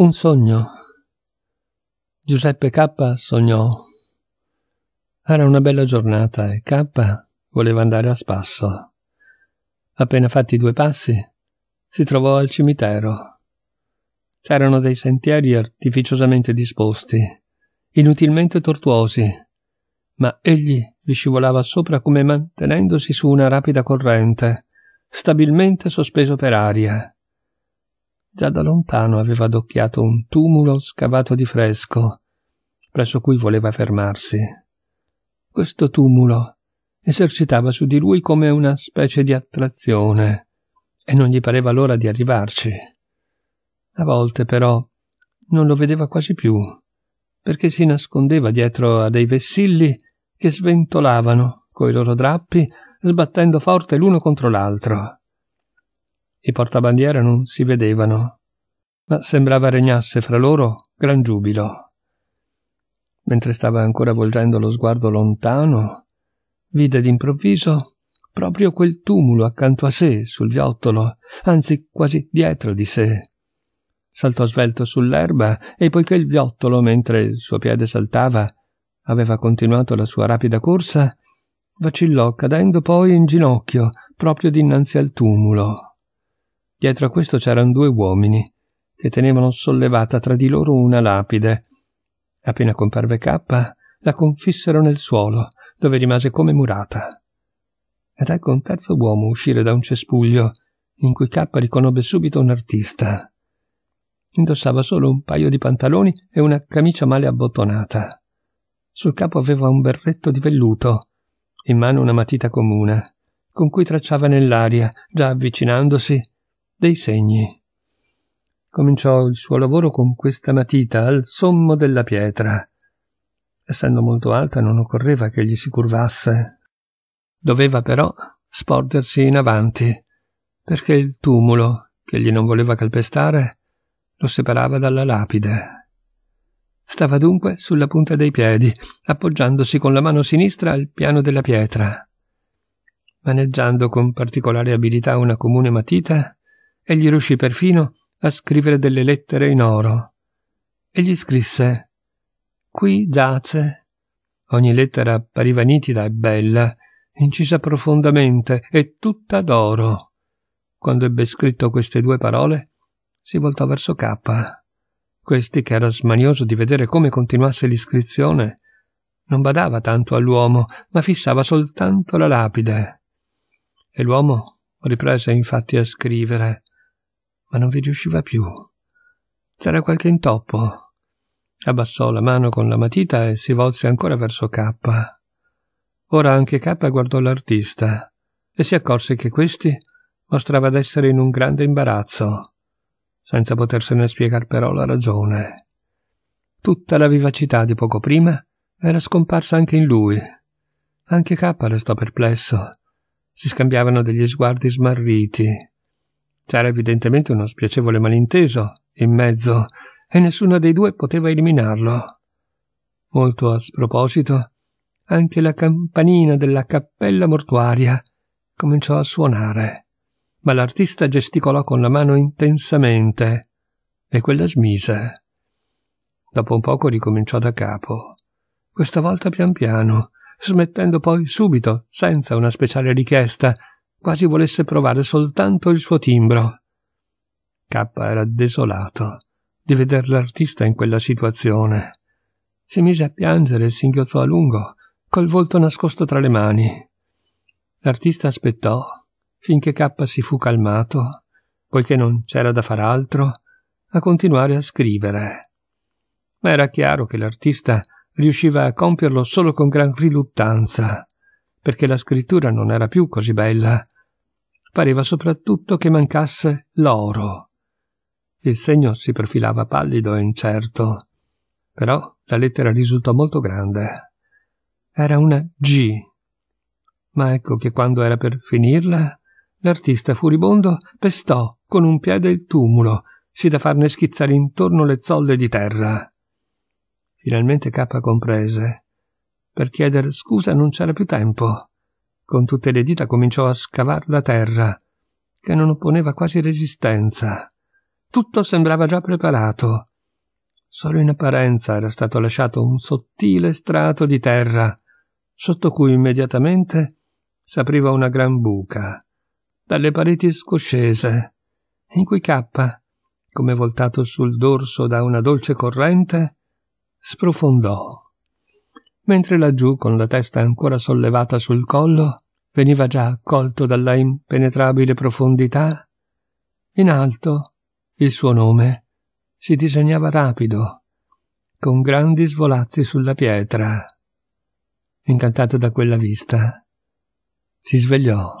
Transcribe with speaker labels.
Speaker 1: Un sogno. Giuseppe K sognò. Era una bella giornata e K voleva andare a spasso. Appena fatti due passi, si trovò al cimitero. C'erano dei sentieri artificiosamente disposti, inutilmente tortuosi, ma egli vi scivolava sopra come mantenendosi su una rapida corrente, stabilmente sospeso per aria. Già da lontano aveva adocchiato un tumulo scavato di fresco, presso cui voleva fermarsi. Questo tumulo esercitava su di lui come una specie di attrazione, e non gli pareva l'ora di arrivarci. A volte, però, non lo vedeva quasi più, perché si nascondeva dietro a dei vessilli che sventolavano coi loro drappi, sbattendo forte l'uno contro l'altro. I portabandiere non si vedevano, ma sembrava regnasse fra loro gran giubilo. Mentre stava ancora volgendo lo sguardo lontano, vide d'improvviso proprio quel tumulo accanto a sé sul viottolo, anzi quasi dietro di sé. Saltò svelto sull'erba e poiché il viottolo, mentre il suo piede saltava, aveva continuato la sua rapida corsa, vacillò cadendo poi in ginocchio proprio dinanzi al tumulo. Dietro a questo c'erano due uomini, che tenevano sollevata tra di loro una lapide. Appena comparve K, la confissero nel suolo, dove rimase come murata. Ed ecco un terzo uomo uscire da un cespuglio, in cui K riconobbe subito un artista. Indossava solo un paio di pantaloni e una camicia male abbottonata. Sul capo aveva un berretto di velluto, in mano una matita comune, con cui tracciava nell'aria, già avvicinandosi, dei segni. Cominciò il suo lavoro con questa matita al sommo della pietra. Essendo molto alta non occorreva che gli si curvasse. Doveva però sporgersi in avanti, perché il tumulo, che egli non voleva calpestare, lo separava dalla lapide. Stava dunque sulla punta dei piedi, appoggiandosi con la mano sinistra al piano della pietra. Maneggiando con particolare abilità una comune matita, Egli riuscì perfino a scrivere delle lettere in oro. Egli scrisse Qui giace. Ogni lettera appariva nitida e bella, incisa profondamente e tutta d'oro. Quando ebbe scritto queste due parole, si voltò verso K. Questi, che era smanioso di vedere come continuasse l'iscrizione, non badava tanto all'uomo, ma fissava soltanto la lapide. E l'uomo riprese infatti a scrivere ma non vi riusciva più. C'era qualche intoppo. Abbassò la mano con la matita e si volse ancora verso K. Ora anche K guardò l'artista e si accorse che questi mostrava d'essere in un grande imbarazzo, senza potersene spiegar però la ragione. Tutta la vivacità di poco prima era scomparsa anche in lui. Anche K restò perplesso. Si scambiavano degli sguardi smarriti. C'era evidentemente uno spiacevole malinteso in mezzo e nessuno dei due poteva eliminarlo. Molto a sproposito, anche la campanina della cappella mortuaria cominciò a suonare, ma l'artista gesticolò con la mano intensamente e quella smise. Dopo un poco ricominciò da capo, questa volta pian piano, smettendo poi subito, senza una speciale richiesta, quasi volesse provare soltanto il suo timbro. K era desolato di veder l'artista in quella situazione. Si mise a piangere e singhiozzò a lungo, col volto nascosto tra le mani. L'artista aspettò finché K si fu calmato, poiché non c'era da far altro, a continuare a scrivere. Ma era chiaro che l'artista riusciva a compierlo solo con gran riluttanza perché la scrittura non era più così bella. Pareva soprattutto che mancasse l'oro. Il segno si perfilava pallido e incerto, però la lettera risultò molto grande. Era una G. Ma ecco che quando era per finirla, l'artista furibondo pestò con un piede il tumulo, sì da farne schizzare intorno le zolle di terra. Finalmente K comprese per chiedere scusa non c'era più tempo. Con tutte le dita cominciò a scavar la terra, che non opponeva quasi resistenza. Tutto sembrava già preparato. Solo in apparenza era stato lasciato un sottile strato di terra, sotto cui immediatamente s'apriva una gran buca, dalle pareti scoscese, in cui K, come voltato sul dorso da una dolce corrente, sprofondò mentre laggiù, con la testa ancora sollevata sul collo, veniva già accolto dalla impenetrabile profondità. In alto, il suo nome si disegnava rapido, con grandi svolazzi sulla pietra. Incantato da quella vista, si svegliò